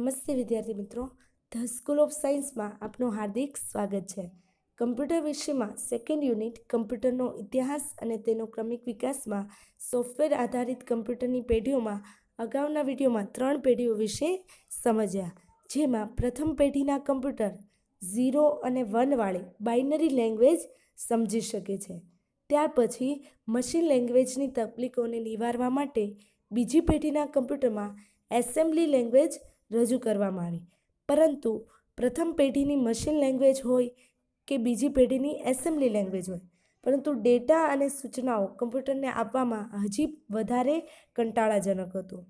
નમસ્તે વિદ્યાર્થી મિત્રો ધ સ્કૂલ ઓફ સાયન્સમાં આપનું હાર્દિક સ્વાગત છે કમ્પ્યુટર વિષયમાં સેકન્ડ યુનિટ કમ્પ્યુટરનો ઇતિહાસ અને તેનો ક્રમિક વિકાસમાં સોફ્ટવેર આધારિત કમ્પ્યુટરની પેઢીઓમાં અગાઉના વિડીયોમાં ત્રણ પેઢીઓ વિશે સમજ્યા જેમાં પ્રથમ પેઢીના કમ્પ્યુટર ઝીરો અને વનવાળી બાઇનરી લેંગ્વેજ સમજી શકે છે ત્યાર પછી મશીન લેંગ્વેજની તકલીફોને નિવારવા માટે બીજી પેઢીના કમ્પ્યુટરમાં એસેમ્બલી લેંગ્વેજ રજૂ કરવામાં આવી પરંતુ પ્રથમ પેઢીની મશીન લેંગ્વેજ હોય કે બીજી પેઢીની એસેમ્બલી લેંગ્વેજ હોય પરંતુ ડેટા અને સૂચનાઓ કમ્પ્યુટરને આપવામાં હજી વધારે કંટાળાજનક હતું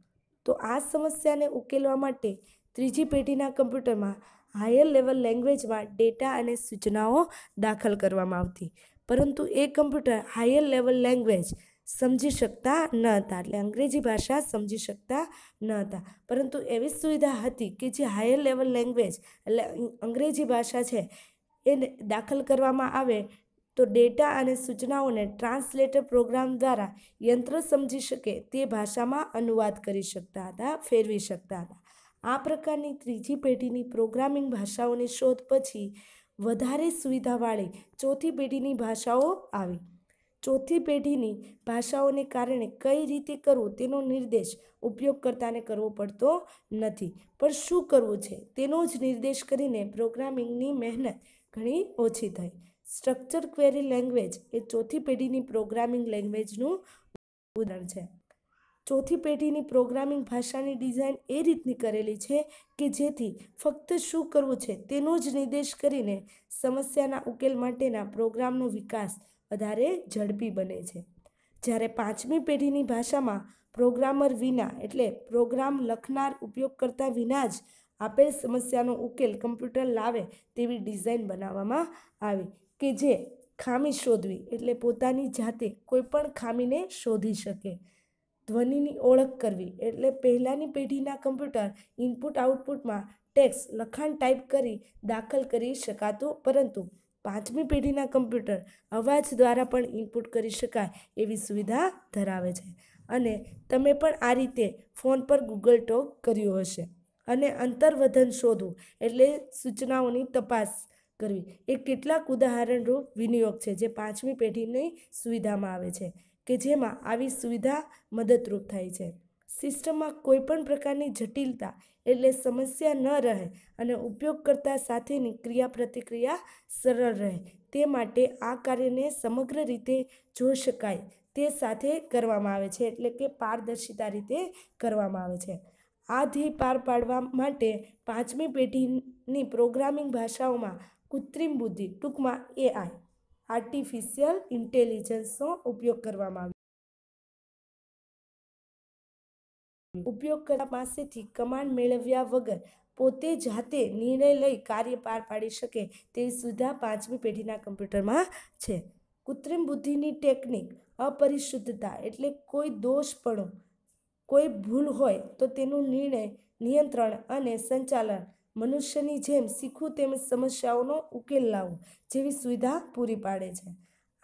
તો આ સમસ્યાને ઉકેલવા માટે ત્રીજી પેઢીના કમ્પ્યુટરમાં હાયર લેવલ લેંગ્વેજમાં ડેટા અને સૂચનાઓ દાખલ કરવામાં આવતી પરંતુ એ કમ્પ્યુટર હાયર લેવલ લેંગ્વેજ સમજી શકતા ન હતા એટલે અંગ્રેજી ભાષા સમજી શકતા ન હતા પરંતુ એવી સુવિધા હતી કે જે હાયર લેવલ લેંગ્વેજ એટલે અંગ્રેજી ભાષા છે એને દાખલ કરવામાં આવે તો ડેટા અને સૂચનાઓને ટ્રાન્સલેટર પ્રોગ્રામ દ્વારા યંત્ર સમજી શકે તે ભાષામાં અનુવાદ કરી શકતા હતા ફેરવી શકતા હતા આ પ્રકારની ત્રીજી પેઢીની પ્રોગ્રામિંગ ભાષાઓની શોધ પછી વધારે સુવિધાવાળી ચોથી પેઢીની ભાષાઓ આવી ચોથી પેઢીની ભાષાઓને કારણે કઈ રીતે કરવું તેનો નિર્દેશ ઉપયોગકર્તાને કરવો પડતો નથી પણ શું કરવું છે તેનો જ નિર્દેશ કરીને પ્રોગ્રામિંગની મહેનત ઘણી ઓછી થઈ સ્ટ્રક્ચર ક્વેરી લેંગ્વેજ એ ચોથી પેઢીની પ્રોગ્રામિંગ લેંગ્વેજનું ઉદાહરણ છે ચોથી પેઢીની પ્રોગ્રામિંગ ભાષાની ડિઝાઇન એ રીતની કરેલી છે કે જેથી ફક્ત શું કરવું છે તેનો જ નિર્દેશ કરીને સમસ્યાના ઉકેલ માટેના પ્રોગ્રામનો વિકાસ વધારે ઝડપી બને છે જ્યારે પાંચમી પેઢીની ભાષામાં પ્રોગ્રામર વિના એટલે પ્રોગ્રામ લખનાર ઉપયોગ કરતા વિના જ આપેલ સમસ્યાનો ઉકેલ કમ્પ્યુટર લાવે તેવી ડિઝાઇન બનાવવામાં આવી કે જે ખામી શોધવી એટલે પોતાની જાતે કોઈપણ ખામીને શોધી શકે ધ્વનિની ઓળખ કરવી એટલે પહેલાંની પેઢીના કમ્પ્યુટર ઇનપુટ આઉટપુટમાં ટેક્સ લખાણ ટાઈપ કરી દાખલ કરી શકાતું પરંતુ પાંચમી પેઢીના કમ્પ્યુટર અવાજ દ્વારા પણ ઇનપુટ કરી શકાય એવી સુવિધા ધરાવે છે અને તમે પણ આ રીતે ફોન પર ગૂગલ ટોક કર્યું હશે અને અંતરવધન શોધવું એટલે સૂચનાઓની તપાસ કરવી એ કેટલાક ઉદાહરણરૂપ વિનિયોગ છે જે પાંચમી પેઢીની સુવિધામાં આવે છે કે જેમાં આવી સુવિધા મદદરૂપ થાય છે સિસ્ટમમાં કોઈપણ પ્રકારની જટિલતા એટલે સમસ્યા ન રહે અને ઉપયોગકર્તા સાથેની ક્રિયાપ્રતિક્રિયા સરળ રહે તે માટે આ કાર્યને સમગ્ર રીતે જોઈ શકાય તે સાથે કરવામાં આવે છે એટલે કે પારદર્શિતા રીતે કરવામાં આવે છે આ ધ્યેય પાર પાડવા માટે પાંચમી પેઢીની પ્રોગ્રામિંગ ભાષાઓમાં કૃત્રિમ બુદ્ધિ ટૂંકમાં એઆઈ આર્ટિફિશિયલ ઇન્ટેલિજન્સનો ઉપયોગ કરવામાં આવ્યો ઉપયોગ કરતા પાસેથી કમાન્ડ મેળવ્યા વગર પોતે જાતે નિર્ણય લઈ કાર્ય પાર પાડી શકે તેવી સુવિધા પાંચમી પેઢીના કમ્પ્યુટરમાં છે કૃત્રિમ બુદ્ધિની ટેકનિક અપરિશુદ્ધતા એટલે કોઈ દોષ દોષપણું કોઈ ભૂલ હોય તો તેનું નિર્ણય નિયંત્રણ અને સંચાલન મનુષ્યની જેમ શીખવું તેમજ સમસ્યાઓનો ઉકેલ લાવવો જેવી સુવિધા પૂરી પાડે છે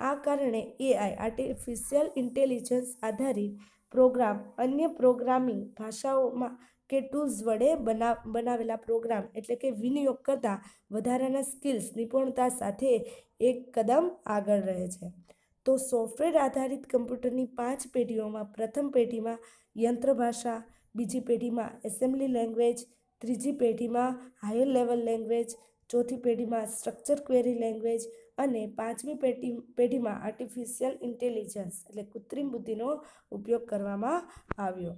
આ કારણે એઆઈ આર્ટિફિશિયલ ઇન્ટેલિજન્સ આધારિત પ્રોગ્રામ અન્ય પ્રોગ્રામિંગ ભાષાઓમાં કે ટૂલ્સ વડે બના બનાવેલા પ્રોગ્રામ એટલે કે વિનિયોગ કરતાં વધારાના સ્કિલ્સ નિપુણતા સાથે એક કદમ આગળ રહે છે તો સોફ્ટવેર આધારિત કમ્પ્યુટરની પાંચ પેઢીઓમાં પ્રથમ પેઢીમાં યંત્રભાષા બીજી પેઢીમાં એસેમ્બલી લેંગ્વેજ ત્રીજી પેઢીમાં હાયર લેવલ લેંગ્વેજ ચોથી પેઢીમાં સ્ટ્રક્ચર ક્વેરી લેંગ્વેજ અને પાંચમી પેટી પેઢીમાં આર્ટિફિશિયલ ઇન્ટેલિજન્સ એટલે કૃત્રિમ બુદ્ધિનો ઉપયોગ કરવામાં આવ્યો